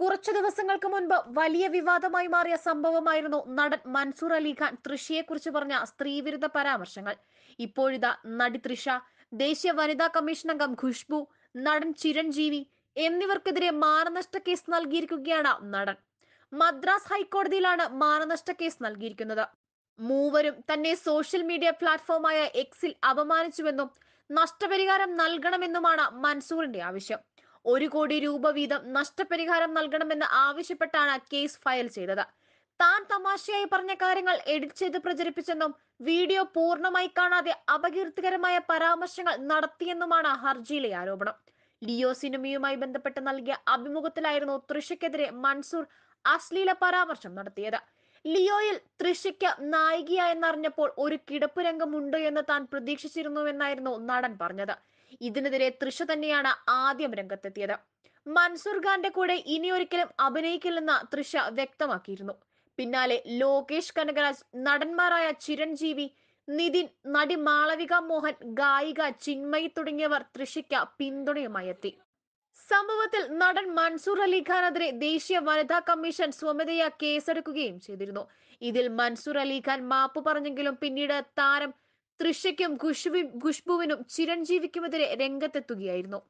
കുറച്ചു ദിവസങ്ങൾക്ക് മുൻപ് വലിയ വിവാദമായി മാറിയ സംഭവമായിരുന്നു നടൻ മൻസൂർ അലിഖാൻ കുറിച്ച് പറഞ്ഞ സ്ത്രീവിരുദ്ധ പരാമർശങ്ങൾ ഇപ്പോഴിതാ നടി തൃഷ ദേശീയ വനിതാ കമ്മീഷൻ അംഗം ഖുഷ്ബു നടൻ ചിരഞ്ജീവി എന്നിവർക്കെതിരെ മാനനഷ്ട കേസ് നൽകിയിരിക്കുകയാണ് നടൻ മദ്രാസ് ഹൈക്കോടതിയിലാണ് മാനനഷ്ട കേസ് നൽകിയിരിക്കുന്നത് മൂവരും തന്നെ സോഷ്യൽ മീഡിയ പ്ലാറ്റ്ഫോമായ എക്സിൽ അപമാനിച്ചുവെന്നും നഷ്ടപരിഹാരം നൽകണമെന്നുമാണ് മൻസൂറിന്റെ ആവശ്യം ഒരു കോടി രൂപ വീതം നഷ്ടപരിഹാരം നൽകണമെന്ന് ആവശ്യപ്പെട്ടാണ് കേസ് ഫയൽ ചെയ്തത് താൻ തമാശയായി പറഞ്ഞ കാര്യങ്ങൾ എഡിറ്റ് ചെയ്ത് പ്രചരിപ്പിച്ചെന്നും വീഡിയോ പൂർണ്ണമായി കാണാതെ അപകീർത്തികരമായ പരാമർശങ്ങൾ നടത്തിയെന്നുമാണ് ഹർജിയിലെ ആരോപണം ലിയോ സിനിമയുമായി ബന്ധപ്പെട്ട് നൽകിയ അഭിമുഖത്തിലായിരുന്നു തൃഷയ്ക്കെതിരെ മൻസൂർ അശ്ലീല പരാമർശം നടത്തിയത് ലിയോയിൽ തൃഷയ്ക്ക് നായികയായെന്നറിഞ്ഞപ്പോൾ ഒരു കിടപ്പ് രംഗമുണ്ട് എന്ന് താൻ പ്രതീക്ഷിച്ചിരുന്നുവെന്നായിരുന്നു നടൻ പറഞ്ഞത് ഇതിനെതിരെ തൃഷ തന്നെയാണ് ആദ്യം രംഗത്തെത്തിയത് മൻസൂർ ഖാന്റെ കൂടെ ഇനിയൊരിക്കലും അഭിനയിക്കില്ലെന്ന് തൃഷ വ്യക്തമാക്കിയിരുന്നു പിന്നാലെ ലോകേഷ് കനകരാജ് നടന്മാരായ ചിരഞ്ജീവി നിതിൻ നടി മാളവിക മോഹൻ ഗായിക ചിന്മയി തുടങ്ങിയവർ തൃഷയ്ക്ക് പിന്തുണയുമായി എത്തി സംഭവത്തിൽ നടൻ മൻസൂർ അലിഖാനെതിരെ ദേശീയ വനിതാ കമ്മീഷൻ സ്വമേധയാ കേസെടുക്കുകയും ചെയ്തിരുന്നു ഇതിൽ മൻസൂർ അലിഖാൻ മാപ്പ് പറഞ്ഞെങ്കിലും പിന്നീട് താരം തൃഷയ്ക്കും ഖുഷ്ബുവിനും ചിരഞ്ജീവിക്കുമെതിരെ രംഗത്തെത്തുകയായിരുന്നു